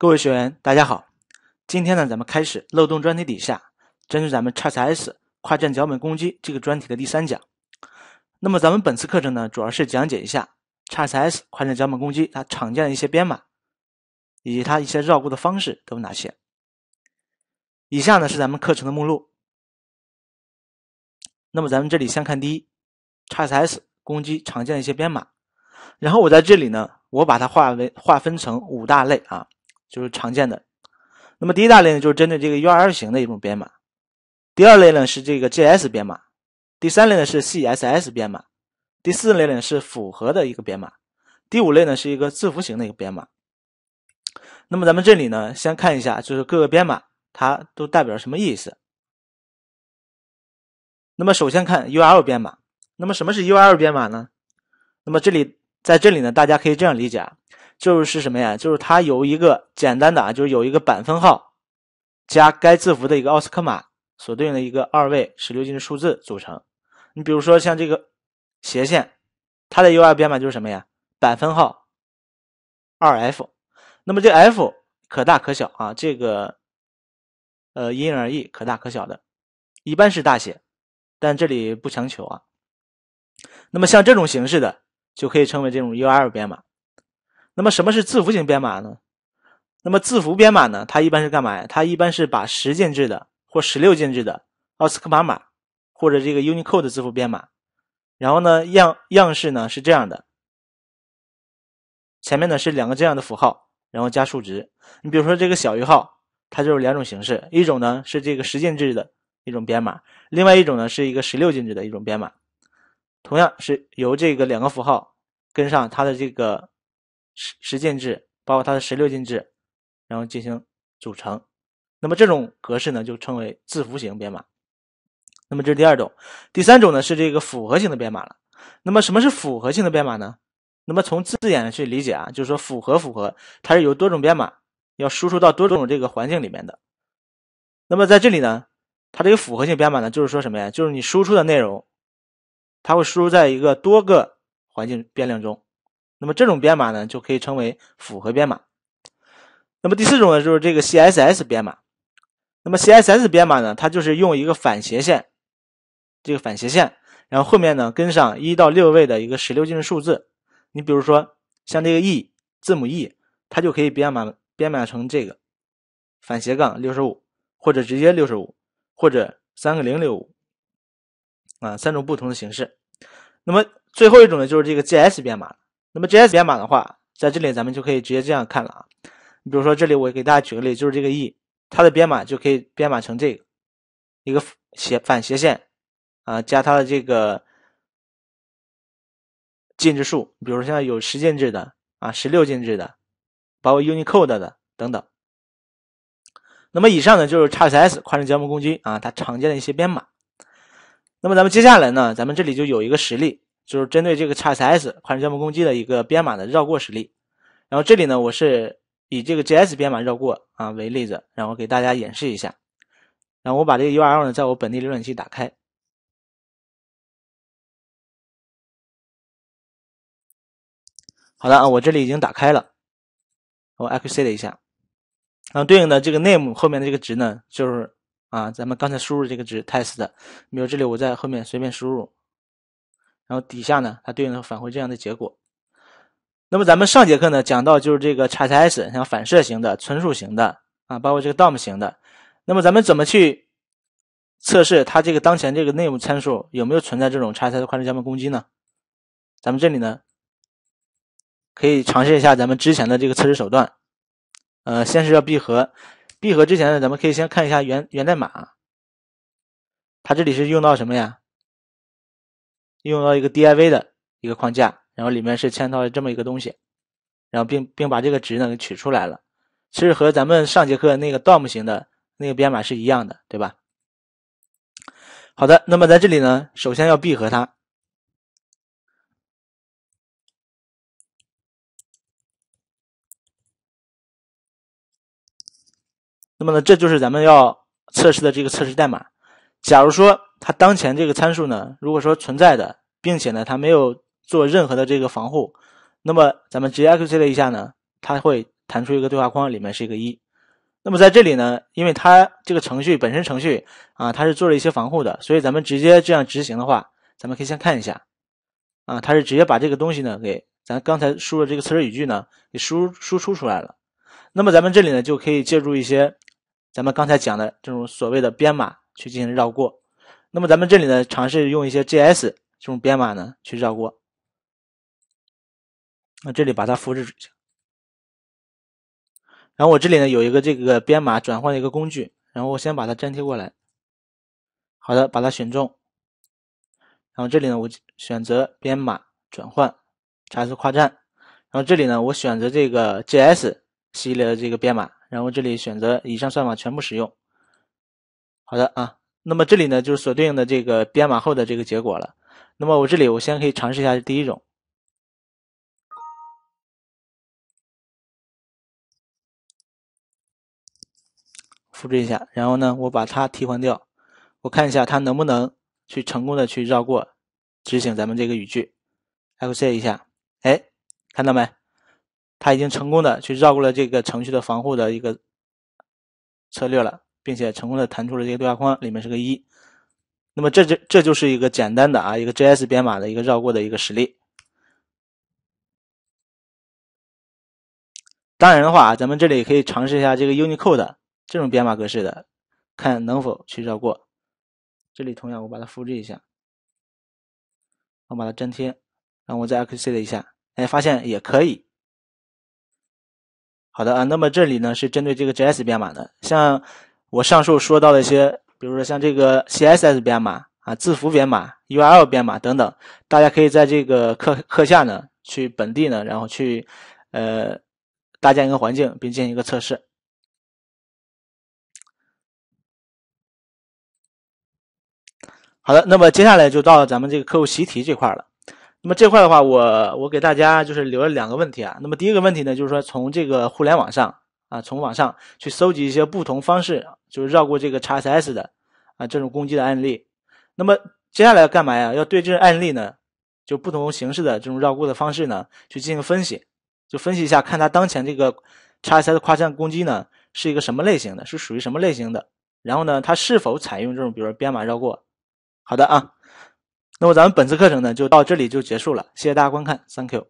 各位学员，大家好。今天呢，咱们开始漏洞专题底下，针对咱们 XSS 跨站脚本攻击这个专题的第三讲。那么，咱们本次课程呢，主要是讲解一下 XSS 跨站脚本攻击它常见的一些编码，以及它一些绕过的方式都有哪些。以下呢是咱们课程的目录。那么，咱们这里先看第一 x s 攻击常见的一些编码。然后我在这里呢，我把它划为划分成五大类啊。就是常见的，那么第一大类呢，就是针对这个 URL 型的一种编码；第二类呢是这个 JS 编码；第三类呢是 CSS 编码；第四类呢是复合的一个编码；第五类呢是一个字符型的一个编码。那么咱们这里呢，先看一下就是各个编码它都代表什么意思。那么首先看 URL 编码，那么什么是 URL 编码呢？那么这里在这里呢，大家可以这样理解啊。就是什么呀？就是它有一个简单的啊，就是有一个板分号加该字符的一个奥斯克码所对应的一个二位十六进制数字组成。你比如说像这个斜线，它的 U R 编码就是什么呀？板分号二 F。那么这 F 可大可小啊，这个呃因人而异，可大可小的，一般是大写，但这里不强求啊。那么像这种形式的，就可以称为这种 U R 编码。那么什么是字符型编码呢？那么字符编码呢？它一般是干嘛呀？它一般是把十进制的或十六进制的奥斯克 i i 码，或者这个 Unicode 的字符编码。然后呢样样式呢是这样的，前面呢是两个这样的符号，然后加数值。你比如说这个小于号，它就是两种形式，一种呢是这个十进制的一种编码，另外一种呢是一个十六进制的一种编码。同样是由这个两个符号跟上它的这个。十十进制，包括它的十六进制，然后进行组成，那么这种格式呢就称为字符型编码。那么这是第二种，第三种呢是这个复合型的编码了。那么什么是复合型的编码呢？那么从字眼去理解啊，就是说复合，复合，它是有多种编码要输出到多种这个环境里面的。那么在这里呢，它这个复合性编码呢，就是说什么呀？就是你输出的内容，它会输入在一个多个环境变量中。那么这种编码呢，就可以称为符合编码。那么第四种呢，就是这个 CSS 编码。那么 CSS 编码呢，它就是用一个反斜线，这个反斜线，然后后面呢跟上一到六位的一个十六进制数字。你比如说像这个 E 字母 E，它就可以编码编码成这个反斜杠六十五，或者直接六十五，或者三个零六五，啊，三种不同的形式。那么最后一种呢，就是这个 GS 编码。那么 JS 编码的话，在这里咱们就可以直接这样看了啊。你比如说这里，我给大家举个例，就是这个 E，它的编码就可以编码成这个一个斜反斜线啊，加它的这个进制数，比如像有十进制的啊、十六进制的，包括 Unicode 的等等。那么以上呢就是 XSS 跨境脚工攻击啊它常见的一些编码。那么咱们接下来呢，咱们这里就有一个实例。就是针对这个 XSS 跨站项目攻击的一个编码的绕过实例，然后这里呢，我是以这个 JS 编码绕过啊为例子，然后给大家演示一下。然后我把这个 URL 呢，在我本地浏览器打开。好的啊，我这里已经打开了，我 Access t 一下，然后对应的这个 name 后面的这个值呢，就是啊，咱们刚才输入这个值 test，比如这里我在后面随便输入。然后底下呢，它对应的返回这样的结果。那么咱们上节课呢讲到就是这个 XSS，像反射型的、存储型的啊，包括这个 DOM 型的。那么咱们怎么去测试它这个当前这个内部参数有没有存在这种 XSS 快速加密攻击呢？咱们这里呢可以尝试一下咱们之前的这个测试手段。呃，先是要闭合，闭合之前呢，咱们可以先看一下源源代码。它这里是用到什么呀？用到一个 div 的一个框架，然后里面是嵌套了这么一个东西，然后并并把这个值呢给取出来了，其实和咱们上节课那个 dom 型的那个编码是一样的，对吧？好的，那么在这里呢，首先要闭合它，那么呢，这就是咱们要测试的这个测试代码。假如说。它当前这个参数呢，如果说存在的，并且呢，它没有做任何的这个防护，那么咱们直接执行了一下呢，它会弹出一个对话框，里面是一个一。那么在这里呢，因为它这个程序本身程序啊，它是做了一些防护的，所以咱们直接这样执行的话，咱们可以先看一下，啊，它是直接把这个东西呢给咱刚才输的这个词儿语句呢给输输出出来了。那么咱们这里呢就可以借助一些咱们刚才讲的这种所谓的编码去进行绕过。那么咱们这里呢，尝试用一些 JS 这种编码呢去绕过。那这里把它复制然后我这里呢有一个这个编码转换的一个工具，然后我先把它粘贴过来。好的，把它选中。然后这里呢，我选择编码转换查字跨站。然后这里呢，我选择这个 JS 系列的这个编码，然后这里选择以上算法全部使用。好的啊。那么这里呢，就是所对应的这个编码后的这个结果了。那么我这里我先可以尝试一下第一种，复制一下，然后呢，我把它替换掉，我看一下它能不能去成功的去绕过执行咱们这个语句。f c 一下，哎，看到没？它已经成功的去绕过了这个程序的防护的一个策略了。并且成功的弹出了这个对话框，里面是个一。那么这这这就是一个简单的啊一个 JS 编码的一个绕过的一个实例。当然的话，咱们这里也可以尝试一下这个 Unicode 这种编码格式的，看能否去绕过。这里同样我把它复制一下，我把它粘贴，然后我再 e x e c t 一下，哎，发现也可以。好的啊，那么这里呢是针对这个 JS 编码的，像。我上述说到的一些，比如说像这个 C S S 编码啊、字符编码、U R L 编码等等，大家可以在这个课课下呢，去本地呢，然后去呃搭建一个环境，并进行一个测试。好的，那么接下来就到咱们这个课后习题这块了。那么这块的话，我我给大家就是留了两个问题啊。那么第一个问题呢，就是说从这个互联网上啊，从网上去搜集一些不同方式。就是绕过这个 XSS 的啊，这种攻击的案例。那么接下来要干嘛呀？要对这案例呢，就不同形式的这种绕过的方式呢，去进行分析。就分析一下，看它当前这个 XSS 跨站攻击呢，是一个什么类型的，是属于什么类型的。然后呢，它是否采用这种，比如说编码绕过？好的啊。那么咱们本次课程呢，就到这里就结束了。谢谢大家观看，Thank you。